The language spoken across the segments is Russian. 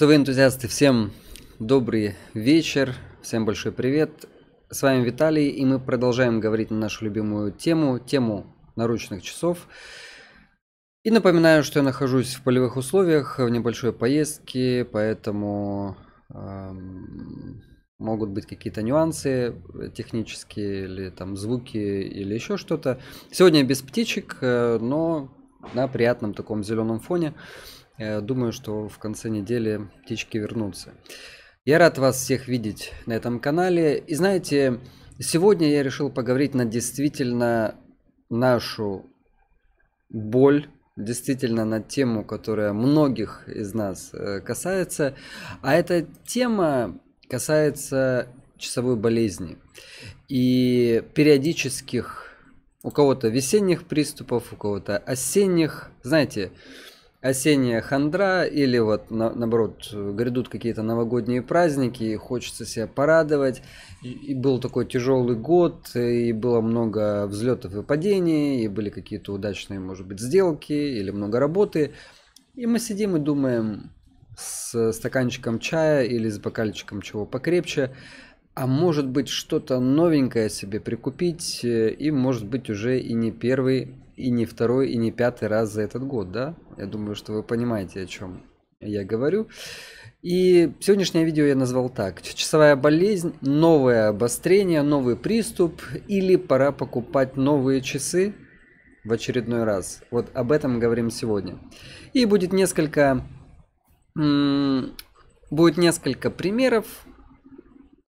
СВ энтузиасты, всем добрый вечер, всем большой привет. С вами Виталий, и мы продолжаем говорить на нашу любимую тему, тему наручных часов. И напоминаю, что я нахожусь в полевых условиях, в небольшой поездке, поэтому эм, могут быть какие-то нюансы технические или там звуки или еще что-то. Сегодня без птичек, э, но на приятном таком зеленом фоне. Э, думаю, что в конце недели птички вернутся. Я рад вас всех видеть на этом канале. И знаете, сегодня я решил поговорить на действительно нашу боль, действительно на тему, которая многих из нас э, касается. А эта тема касается часовой болезни и периодических у кого-то весенних приступов, у кого-то осенних. Знаете, осенняя хандра или вот на, наоборот грядут какие-то новогодние праздники и хочется себя порадовать и был такой тяжелый год и было много взлетов и падений и были какие-то удачные может быть сделки или много работы и мы сидим и думаем с стаканчиком чая или с бокальчиком чего покрепче а может быть что-то новенькое себе прикупить э, и может быть уже и не первый и не второй, и не пятый раз за этот год, да? Я думаю, что вы понимаете, о чем я говорю. И сегодняшнее видео я назвал так. Часовая болезнь, новое обострение, новый приступ или пора покупать новые часы в очередной раз. Вот об этом говорим сегодня. И будет несколько, будет несколько примеров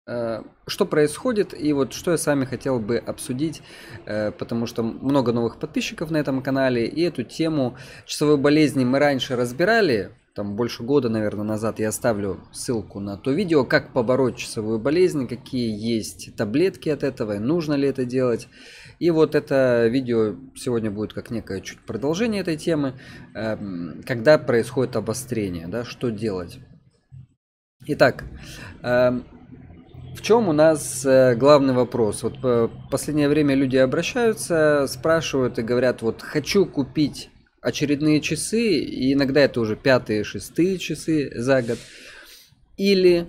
Э, что происходит и вот что я с вами хотел бы обсудить, э, потому что много новых подписчиков на этом канале, и эту тему часовой болезни мы раньше разбирали, там больше года, наверное, назад я оставлю ссылку на то видео, как побороть часовую болезнь, какие есть таблетки от этого, нужно ли это делать. И вот это видео сегодня будет как некое чуть продолжение этой темы, эм, когда происходит обострение, да, что делать. Итак, эм, в чем у нас э, главный вопрос? Вот э, последнее время люди обращаются, спрашивают и говорят, вот хочу купить очередные часы, и иногда это уже пятые, шестые часы за год. Или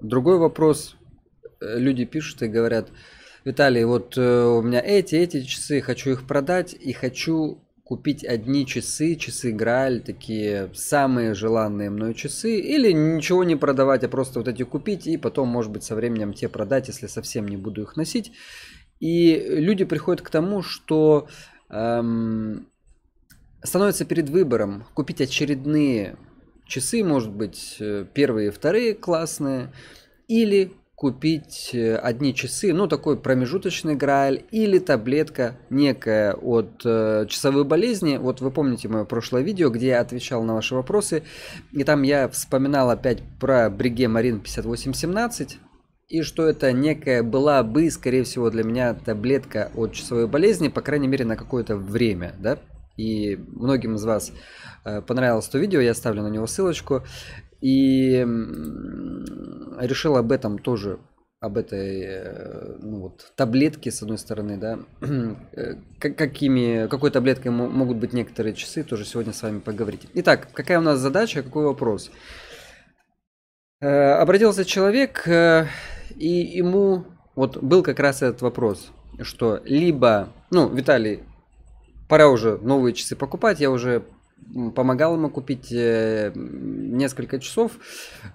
другой вопрос, э, люди пишут и говорят, Виталий, вот у меня эти, эти часы, хочу их продать и хочу купить одни часы, часы Грааль, такие самые желанные мной часы, или ничего не продавать, а просто вот эти купить, и потом, может быть, со временем те продать, если совсем не буду их носить. И люди приходят к тому, что эм, становятся перед выбором купить очередные часы, может быть, э, первые и вторые классные, или купить э, одни часы, ну такой промежуточный грааль или таблетка некая от э, часовой болезни. Вот вы помните мое прошлое видео, где я отвечал на ваши вопросы, и там я вспоминал опять про Бриге Марин 5817 и что это некая была бы, скорее всего, для меня таблетка от часовой болезни, по крайней мере на какое-то время, да, и многим из вас э, понравилось то видео, я ставлю на него ссылочку. И решил об этом тоже, об этой э, ну, вот, таблетке, с одной стороны, да, э, какими, какой таблеткой могут быть некоторые часы, тоже сегодня с вами поговорить. Итак, какая у нас задача, какой вопрос? Э, обратился человек, и ему вот был как раз этот вопрос, что либо, ну, Виталий, пора уже новые часы покупать, я уже помогал ему купить э, несколько часов,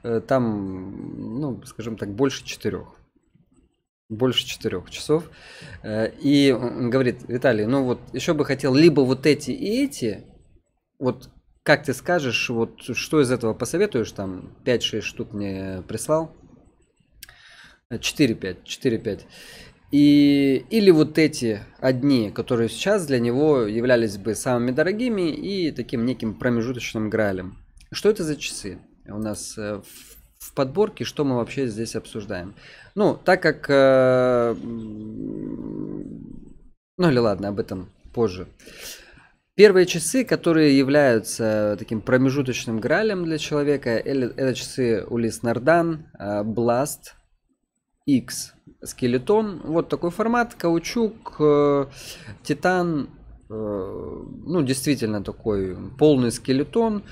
э, там, ну, скажем так, больше четырех. Больше четырех часов. Э, и он говорит, Виталий, ну вот еще бы хотел либо вот эти и эти, вот как ты скажешь, вот что из этого посоветуешь, там 5-6 штук мне прислал. 4-5, 4-5. И, или вот эти одни, которые сейчас для него являлись бы самыми дорогими и таким неким промежуточным гралем. Что это за часы у нас э, в, в подборке, что мы вообще здесь обсуждаем? Ну, так как... Э, ну или ладно, об этом позже. Первые часы, которые являются таким промежуточным гралем для человека, это часы Улис Нардан, э, Blast X скелетон. Вот такой формат. Каучук, э, титан, э, ну, действительно такой полный скелетон.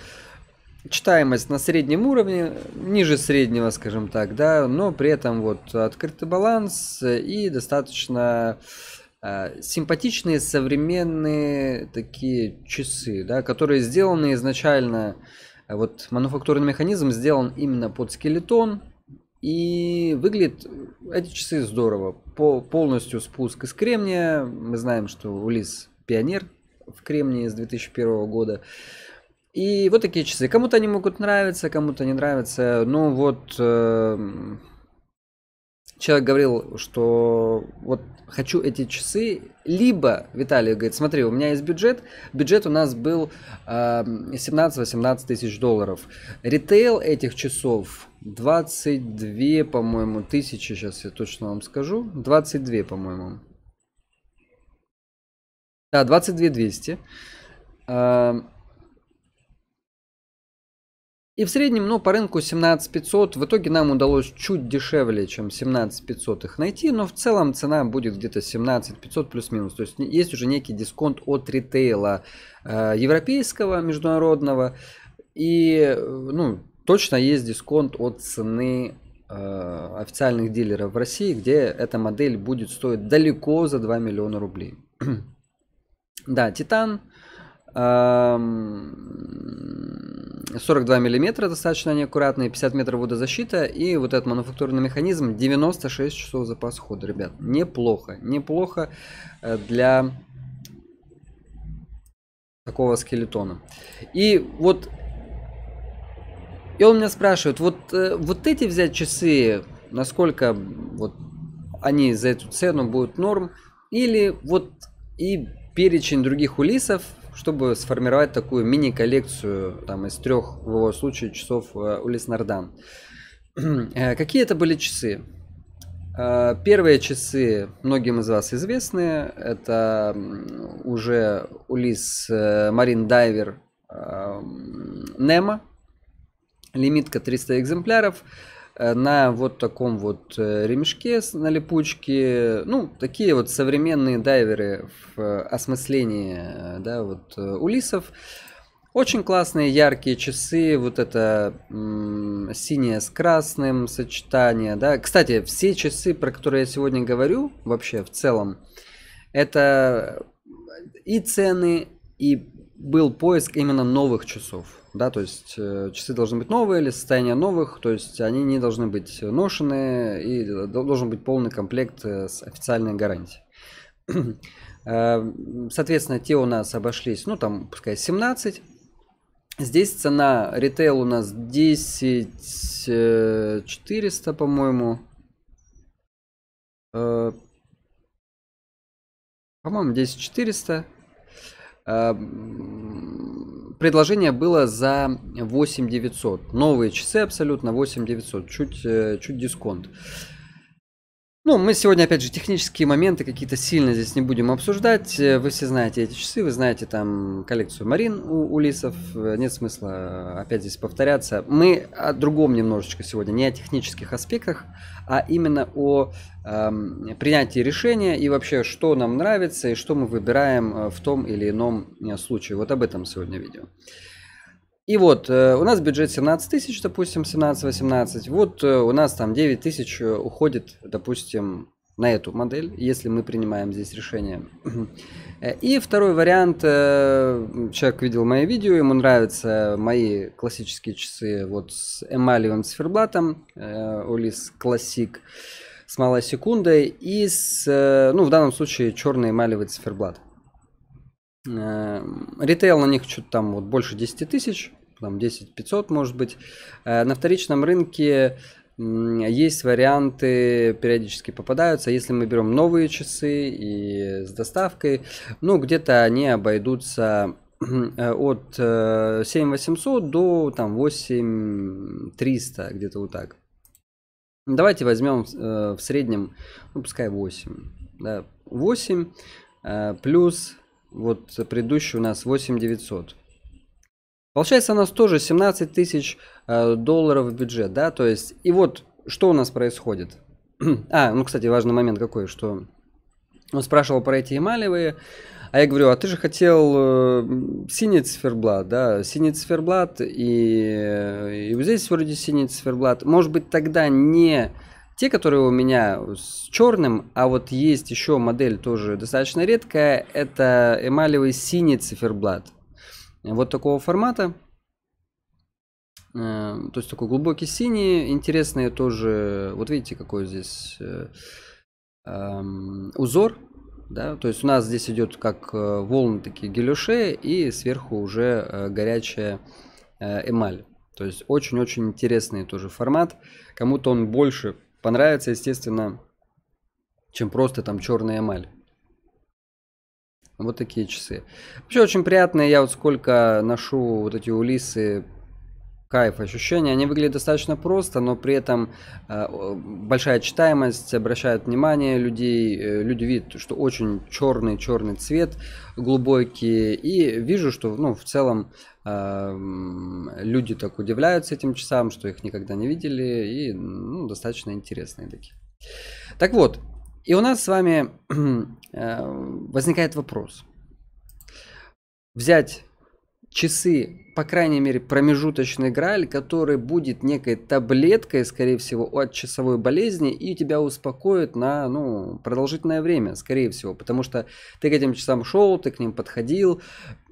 Читаемость на среднем уровне, ниже среднего, скажем так, да, но при этом вот открытый баланс и достаточно э, симпатичные современные такие часы, да, которые сделаны изначально, э, вот мануфактурный механизм сделан именно под скелетон, и выглядит эти часы здорово. По, полностью спуск из кремния. Мы знаем, что Улис пионер в кремнии с 2001 года. И вот такие часы. Кому-то они могут нравиться, кому-то не нравятся. Ну вот э, человек говорил, что вот хочу эти часы. Либо, Виталий говорит, смотри, у меня есть бюджет. Бюджет у нас был э, эм, 17-18 тысяч долларов. Ритейл этих часов 22, по-моему, тысячи. Сейчас я точно вам скажу. 22, по-моему. Да, 22 200. Э, и в среднем, ну, по рынку 17500, в итоге нам удалось чуть дешевле, чем 17500 их найти, но в целом цена будет где-то 17500 плюс-минус. То есть есть уже некий дисконт от ритейла э, европейского, международного, и, э, ну, точно есть дисконт от цены э, официальных дилеров в России, где эта модель будет стоить далеко за 2 миллиона рублей. да, Титан 42 миллиметра достаточно неаккуратные, 50 метров водозащита и вот этот мануфактурный механизм 96 часов запас хода, ребят. Неплохо, неплохо э, для такого скелетона. И вот и он меня спрашивает, вот, э, вот эти взять часы, насколько вот они за эту цену будут норм, или вот и перечень других улисов чтобы сформировать такую мини-коллекцию там, из трех, в его случае, часов э, Улис Нардан. Э, какие это были часы? Э, первые часы многим из вас известны. Это уже Улис Марин Дайвер Немо. Лимитка 300 экземпляров. Э, на вот таком вот э, ремешке на липучке. Ну, такие вот современные дайверы в э, осмыслении, да, вот Улисов. Очень классные яркие часы, вот это м- синее с красным сочетание, да. Кстати, все часы, про которые я сегодня говорю, вообще в целом, это и цены, и был поиск именно новых часов да, то есть э, часы должны быть новые или состояние новых, то есть они не должны быть ношены и должен быть полный комплект э, с официальной гарантией. Э, соответственно, те у нас обошлись, ну там, пускай 17. Здесь цена ритейл у нас 10 400, э, по-моему. По-моему, 10 400 предложение было за 8900. Новые часы абсолютно 8900, чуть, э, чуть дисконт. Ну, мы сегодня, опять же, технические моменты какие-то сильно здесь не будем обсуждать. Э, вы все знаете эти часы, вы знаете там коллекцию Марин у Улисов. Э, нет смысла э, опять здесь повторяться. Мы о другом немножечко сегодня, не о технических аспектах, а именно о э, принятии решения и вообще, что нам нравится и что мы выбираем в том или ином случае. Вот об этом сегодня видео. И вот э, у нас бюджет 17 тысяч, допустим, 17-18. Вот э, у нас там 9 тысяч э, уходит, допустим, на эту модель, если мы принимаем здесь решение. И второй вариант. Человек видел мои видео, ему нравятся мои классические часы вот с эмалевым циферблатом, Улис Классик с малой секундой и с, ну, в данном случае черный эмалевый циферблат. Э, ритейл на них что-то там вот больше 10 тысяч, там 10 500 может быть. Э, на вторичном рынке есть варианты, периодически попадаются. Если мы берем новые часы и с доставкой, ну где-то они обойдутся э, от 7800 до там 8300, где-то вот так. Давайте возьмем в среднем, ну пускай 8. Да, 8 плюс вот предыдущий у нас 8900. Получается у нас тоже 17 тысяч э, долларов в бюджет, да? То есть, и вот что у нас происходит. а, ну, кстати, важный момент какой, что он спрашивал про эти эмалевые, а я говорю, а ты же хотел э, синий циферблат, да, синий циферблат, и, э, и вот здесь вроде синий циферблат. Может быть, тогда не те, которые у меня с черным, а вот есть еще модель тоже достаточно редкая, это эмалевый синий циферблат. Вот такого формата. Э, то есть такой глубокий синий, интересные тоже, вот видите, какой здесь э, эм, узор, да, то есть у нас здесь идет как э, волны такие гелюше и сверху уже горячая эмаль. То есть очень-очень интересный тоже формат. Кому-то он больше понравится, естественно, чем просто там черная эмаль. Вот такие часы. Вообще очень приятные. Я вот сколько ношу вот эти улисы кайф ощущения. Они выглядят достаточно просто, но при этом э, большая читаемость, обращают внимание людей. Э, люди видят, что очень черный-черный цвет, глубокий. И вижу, что ну, в целом э, люди так удивляются этим часам, что их никогда не видели. И ну, достаточно интересные такие. Так вот, и у нас с вами э, возникает вопрос. Взять часы, по крайней мере, промежуточный грааль, который будет некой таблеткой, скорее всего, от часовой болезни и тебя успокоит на ну, продолжительное время, скорее всего, потому что ты к этим часам шел, ты к ним подходил,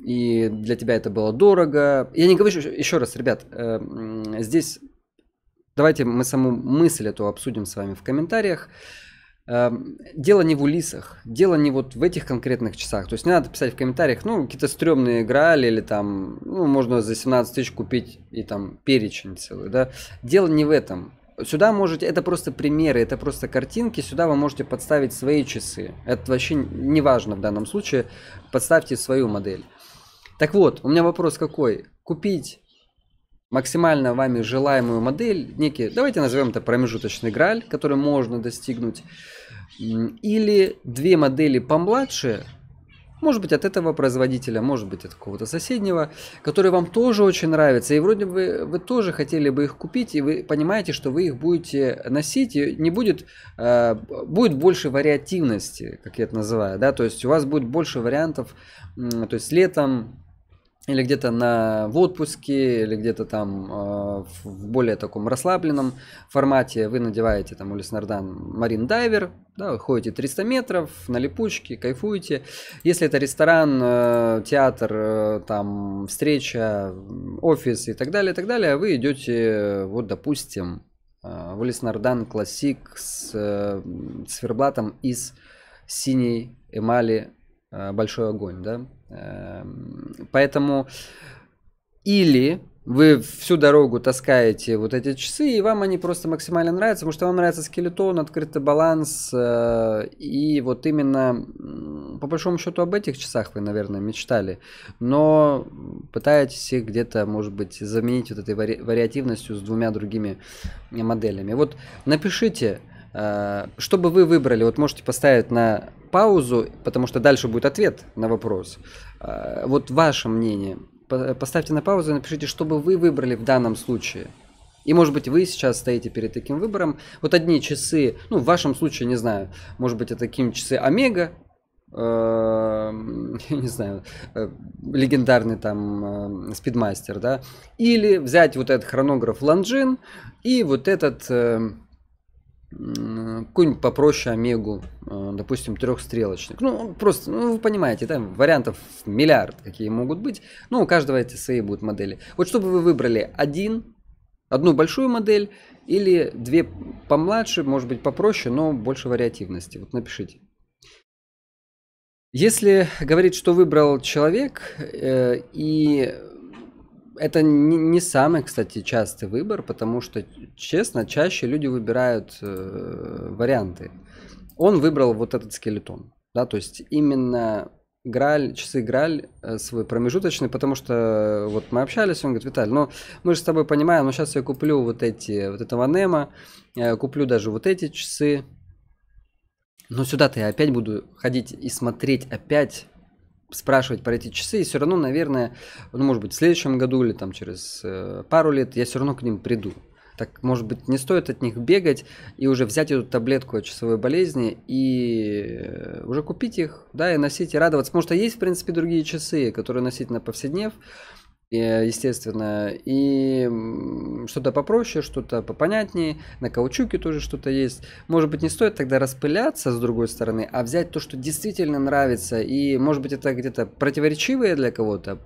и для тебя это было дорого. Я не говорю еще раз, ребят, э, здесь давайте мы саму мысль эту обсудим с вами в комментариях. Эм, дело не в Улисах, дело не вот в этих конкретных часах. То есть не надо писать в комментариях, ну, какие-то стрёмные играли или там, ну, можно за 17 тысяч купить и там перечень целый, да. Дело не в этом. Сюда можете, это просто примеры, это просто картинки, сюда вы можете подставить свои часы. Это вообще не важно в данном случае, подставьте свою модель. Так вот, у меня вопрос какой? Купить максимально вами желаемую модель, некий, давайте назовем это промежуточный граль, который можно достигнуть, или две модели помладше, может быть, от этого производителя, может быть, от какого-то соседнего, которые вам тоже очень нравятся, и вроде бы вы тоже хотели бы их купить, и вы понимаете, что вы их будете носить, и не будет, э, будет больше вариативности, как я это называю, да, то есть у вас будет больше вариантов, то есть летом или где-то на в отпуске, или где-то там э, в более таком расслабленном формате вы надеваете там у Леснардан Марин Дайвер, да, ходите 300 метров на липучке, кайфуете. Если это ресторан, э, театр, э, там встреча, офис и так далее, и так далее, вы идете, вот допустим, э, в Леснардан Классик с э, сверблатом из синей эмали э, большой огонь, да, Эм, поэтому или вы всю дорогу таскаете вот эти часы, и вам они просто максимально нравятся, потому что вам нравится скелетон, открытый баланс, э, и вот именно, по большому счету, об этих часах вы, наверное, мечтали, но пытаетесь их где-то, может быть, заменить вот этой вариативностью с двумя другими моделями. Вот напишите, Э, чтобы вы выбрали, вот можете поставить на паузу, потому что дальше будет ответ на вопрос. Э, вот ваше мнение. Поставьте на паузу и напишите, что бы вы выбрали в данном случае. И, может быть, вы сейчас стоите перед таким выбором. Вот одни часы, ну, в вашем случае, не знаю, может быть, это такие часы Омега, э, не знаю, э, легендарный там э, спидмастер, да, или взять вот этот хронограф Ланжин и вот этот какую-нибудь попроще Омегу, э, допустим, трехстрелочник, Ну, просто, ну, вы понимаете, там вариантов миллиард, какие могут быть. Ну, у каждого эти свои будут модели. Вот чтобы вы выбрали один, одну большую модель или две помладше, может быть, попроще, но больше вариативности. Вот напишите. Если говорить, что выбрал человек э, и это не, не самый, кстати, частый выбор, потому что, честно, чаще люди выбирают э, варианты. Он выбрал вот этот скелетон, да, то есть именно Граль, часы Граль э, свой промежуточный, потому что э, вот мы общались, он говорит, Виталь, ну мы же с тобой понимаем, но ну, сейчас я куплю вот эти, вот этого Немо, э, куплю даже вот эти часы, но сюда-то я опять буду ходить и смотреть опять спрашивать про эти часы, и все равно, наверное, ну, может быть, в следующем году или там через э, пару лет я все равно к ним приду. Так, может быть, не стоит от них бегать и уже взять эту таблетку от часовой болезни и э, уже купить их, да, и носить, и радоваться. Потому что есть, в принципе, другие часы, которые носить на повседнев. Э, естественно, и что-то попроще, что-то попонятнее, на каучуке тоже что-то есть. Может быть, не стоит тогда распыляться с другой стороны, а взять то, что действительно нравится, и, может быть, это где-то противоречивая для кого-то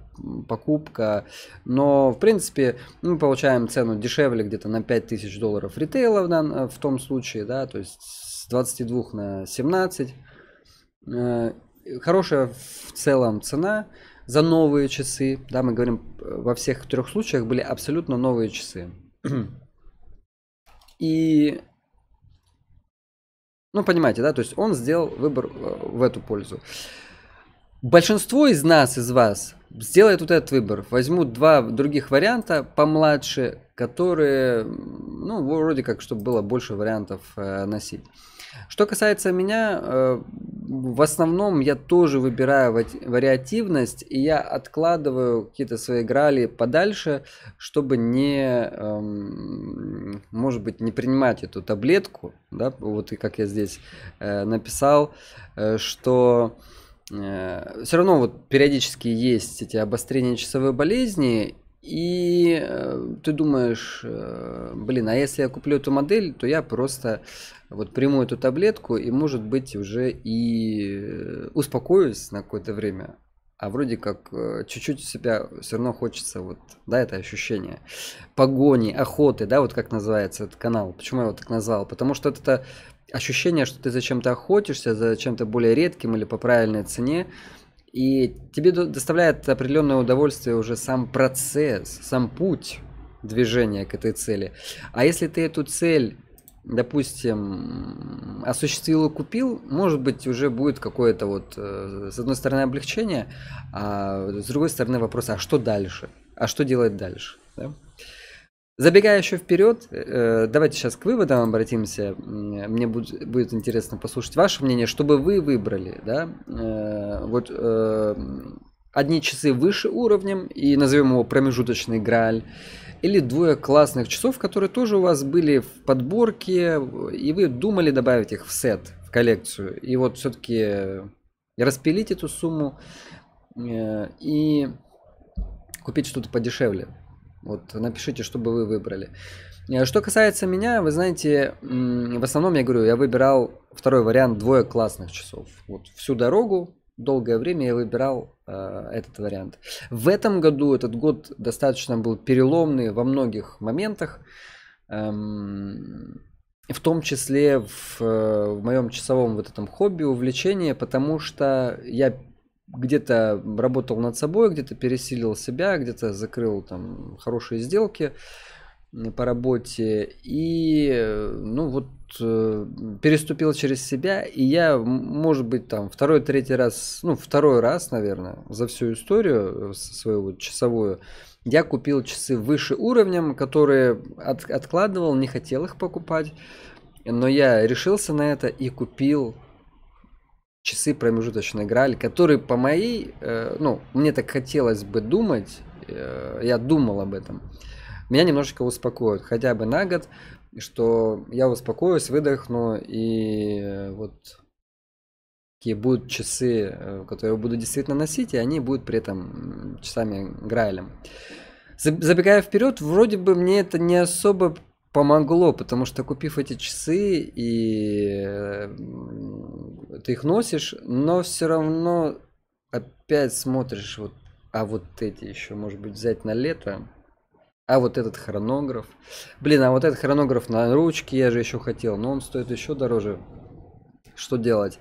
покупка, но, в принципе, мы получаем цену дешевле где-то на 5000 долларов ритейла в, дан, в том случае, да, то есть с 22 на 17. Э, хорошая в целом цена – за новые часы. Да, мы говорим, э, во всех трех случаях были абсолютно новые часы. И ну, понимаете, да, то есть он сделал выбор э, в эту пользу. Большинство из нас, из вас, сделает вот этот выбор. Возьмут два других варианта помладше, которые, ну, вроде как, чтобы было больше вариантов э, носить. Что касается меня, э, в основном я тоже выбираю вариативность, и я откладываю какие-то свои грали подальше, чтобы не, эм, может быть, не принимать эту таблетку, да, вот и как я здесь э, написал, э, что все равно вот периодически есть эти обострения часовой болезни, и э, ты думаешь, э, блин, а если я куплю эту модель, то я просто вот приму эту таблетку и, может быть, уже и э, успокоюсь на какое-то время. А вроде как э, чуть-чуть себя все равно хочется, вот, да, это ощущение погони, охоты, да, вот как называется этот канал. Почему я его так назвал? Потому что это ощущение, что ты за чем-то охотишься, за чем-то более редким или по правильной цене. Э, и тебе доставляет определенное удовольствие уже сам процесс, сам путь движения к этой цели. А если ты эту цель, допустим, осуществил и купил, может быть, уже будет какое-то вот, э, с одной стороны, облегчение, а с другой стороны вопрос, а что дальше? А что делать дальше? Да? Забегая еще вперед, э, давайте сейчас к выводам обратимся. Мне будет, интересно послушать ваше мнение, чтобы вы выбрали, да, э, вот э, одни часы выше уровнем и назовем его промежуточный граль, или двое классных часов, которые тоже у вас были в подборке, и вы думали добавить их в сет, в коллекцию. И вот все-таки распилить эту сумму и купить что-то подешевле. Вот напишите, что бы вы выбрали. Э, что касается меня, вы знаете, в основном я говорю, я выбирал второй вариант двое классных часов. Вот всю дорогу, долгое время я выбирал э, этот вариант. В этом году, этот год достаточно был переломный во многих моментах. Эм, в том числе в, э, в моем часовом вот этом хобби, увлечении, потому что я где-то работал над собой, где-то пересилил себя, где-то закрыл там хорошие сделки по работе и э, ну вот э, переступил через себя и я может быть там второй третий раз ну второй раз наверное за всю историю э, свою вот часовую я купил часы выше уровнем которые от, откладывал не хотел их покупать но я решился на это и купил часы промежуточно играли, которые по моей, э, ну, мне так хотелось бы думать, э, я думал об этом, меня немножечко успокоят, хотя бы на год, что я успокоюсь, выдохну, и э, вот такие будут часы, э, которые буду действительно носить, и они будут при этом часами Грайлем. Забегая вперед, вроде бы мне это не особо помогло, потому что купив эти часы и э, ты их носишь, но все равно опять смотришь вот, а вот эти еще, может быть, взять на лето, а вот этот хронограф, блин, а вот этот хронограф на ручке я же еще хотел, но он стоит еще дороже. Что делать?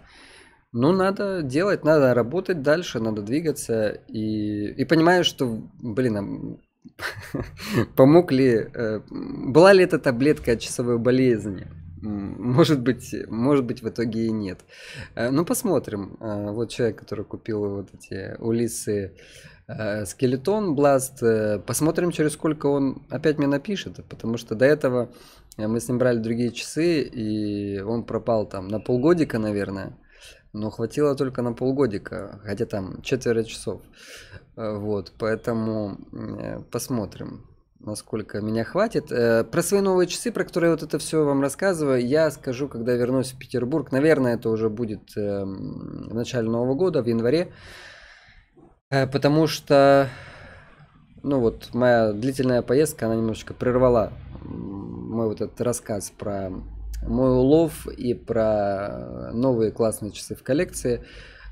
Ну, надо делать, надо работать дальше, надо двигаться. И, и понимаю, что, блин, а, Помог ли, э, была ли это таблетка от часовой болезни? Может быть, может быть, в итоге и нет. Э, ну, посмотрим. Э, вот человек, который купил вот эти Улицы, скелетон бласт. Посмотрим, через сколько он опять мне напишет, потому что до этого мы с ним брали другие часы, и он пропал там на полгодика, наверное но хватило только на полгодика, хотя там четверо часов. Э, вот, поэтому посмотрим, насколько меня хватит. Э, про свои новые часы, про которые вот это все вам рассказываю, я скажу, когда вернусь в Петербург. Наверное, это уже будет э, в начале Нового года, в январе. Потому что, ну вот, моя длительная поездка, она немножечко прервала мой вот этот рассказ про мой улов и про новые классные часы в коллекции.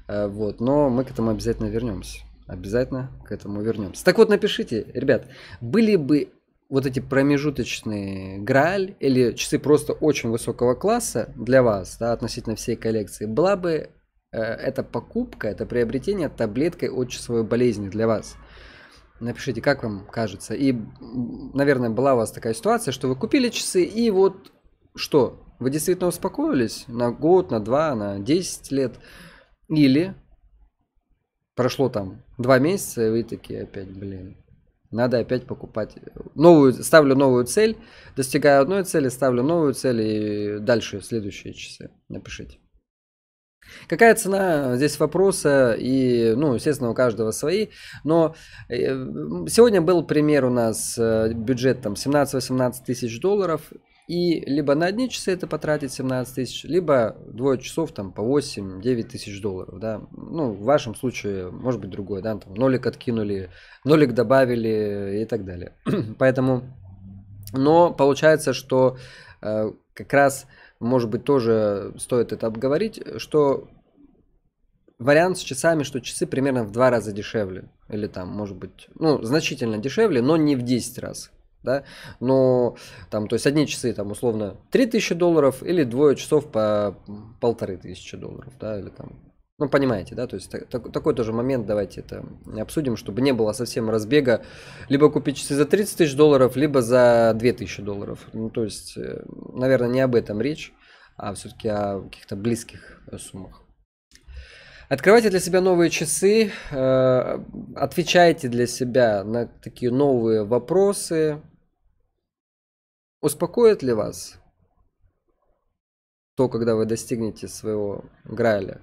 Э, вот, но мы к этому обязательно вернемся. Обязательно к этому вернемся. Так вот, напишите, ребят, были бы вот эти промежуточные грааль или часы просто очень высокого класса для вас, да, относительно всей коллекции, была бы э, эта покупка, это приобретение таблеткой от часовой болезни для вас. Напишите, как вам кажется. И, наверное, была у вас такая ситуация, что вы купили часы, и вот что, вы действительно успокоились на год, на два, на 10 лет? Или прошло там два месяца, и вы такие опять, блин, надо опять покупать новую, ставлю новую цель, достигаю одной цели, ставлю новую цель и дальше следующие часы напишите. Какая цена? Здесь вопроса и, ну, естественно, у каждого свои. Но э, сегодня был пример у нас э, бюджет там 17-18 тысяч долларов. И либо на одни часы это потратить 17 тысяч, либо двое часов там по 8-9 тысяч долларов, да. Ну, в вашем случае может быть другое, да, там нолик откинули, нолик добавили и так далее. Поэтому, но получается, что э, как раз, может быть, тоже стоит это обговорить, что вариант с часами, что часы примерно в два раза дешевле. Или там, может быть, ну, значительно дешевле, но не в 10 раз да, но там, то есть одни часы там условно 3000 долларов или двое часов по полторы тысячи долларов, да, или там ну, понимаете, да, то есть так, такой тоже момент, давайте это обсудим, чтобы не было совсем разбега, либо купить часы за 30 тысяч долларов, либо за 2 тысячи долларов. Ну, то есть, э, наверное, не об этом речь, а все-таки о каких-то близких э, суммах. Открывайте для себя новые часы, э, отвечайте для себя на такие новые вопросы, Успокоит ли вас то, когда вы достигнете своего граля,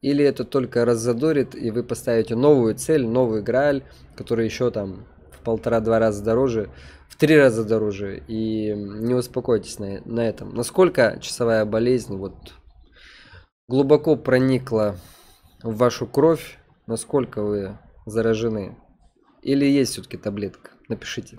Или это только раззадорит, и вы поставите новую цель, новый Грааль, который еще там в полтора-два раза дороже, в три раза дороже, и не успокойтесь на, на этом. Насколько часовая болезнь вот глубоко проникла в вашу кровь, насколько вы заражены? Или есть все-таки таблетка? Напишите.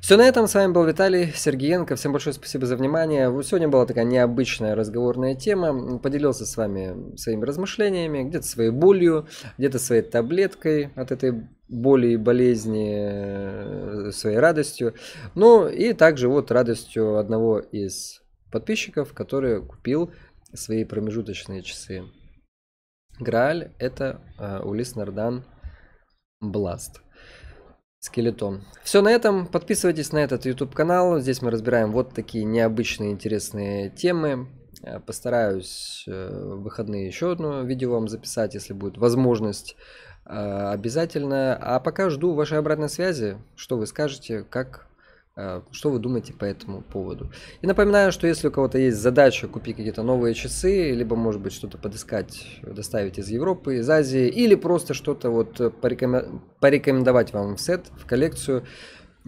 Все на этом, с вами был Виталий Сергеенко, всем большое спасибо за внимание. Сегодня была такая необычная разговорная тема, поделился с вами своими размышлениями, где-то своей болью, где-то своей таблеткой от этой боли и болезни, э, своей радостью. Ну и также вот радостью одного из подписчиков, который купил свои промежуточные часы. Грааль это э, Улис Нардан Бласт скелетон. Все на этом. Подписывайтесь на этот YouTube канал. Здесь мы разбираем вот такие необычные интересные темы. Э, постараюсь э, в выходные еще одно видео вам записать, если будет возможность э, обязательно. А пока жду вашей обратной связи, что вы скажете, как Э, что вы думаете по этому поводу? И напоминаю, что если у кого-то есть задача купить какие-то новые часы, либо, может быть, что-то подыскать, э, доставить из Европы, из Азии, или просто что-то вот э, порекомендовать вам в сет, в коллекцию,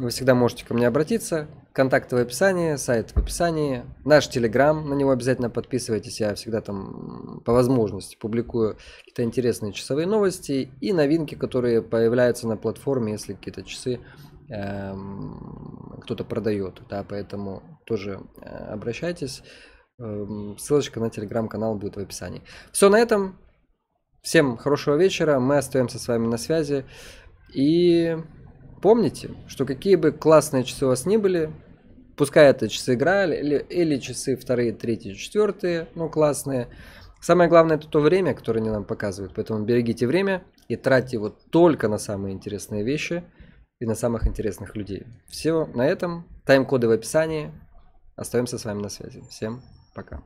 вы всегда можете ко мне обратиться. Контакты в описании, сайт в описании, наш телеграм, на него обязательно подписывайтесь, я всегда там по возможности публикую какие-то интересные часовые новости и новинки, которые появляются на платформе, если какие-то часы эм, кто-то продает, да, поэтому тоже э, обращайтесь. Эм, ссылочка на телеграм-канал будет в описании. Все на этом. Всем хорошего вечера. Мы остаемся с вами на связи. И помните, что какие бы классные часы у вас ни были, пускай это часы играли или, или часы вторые, третьи, четвертые, ну классные, Самое главное это то время, которое они нам показывают. Поэтому берегите время и тратьте его только на самые интересные вещи и на самых интересных людей. Все на этом. Тайм-коды в описании. Остаемся с вами на связи. Всем пока.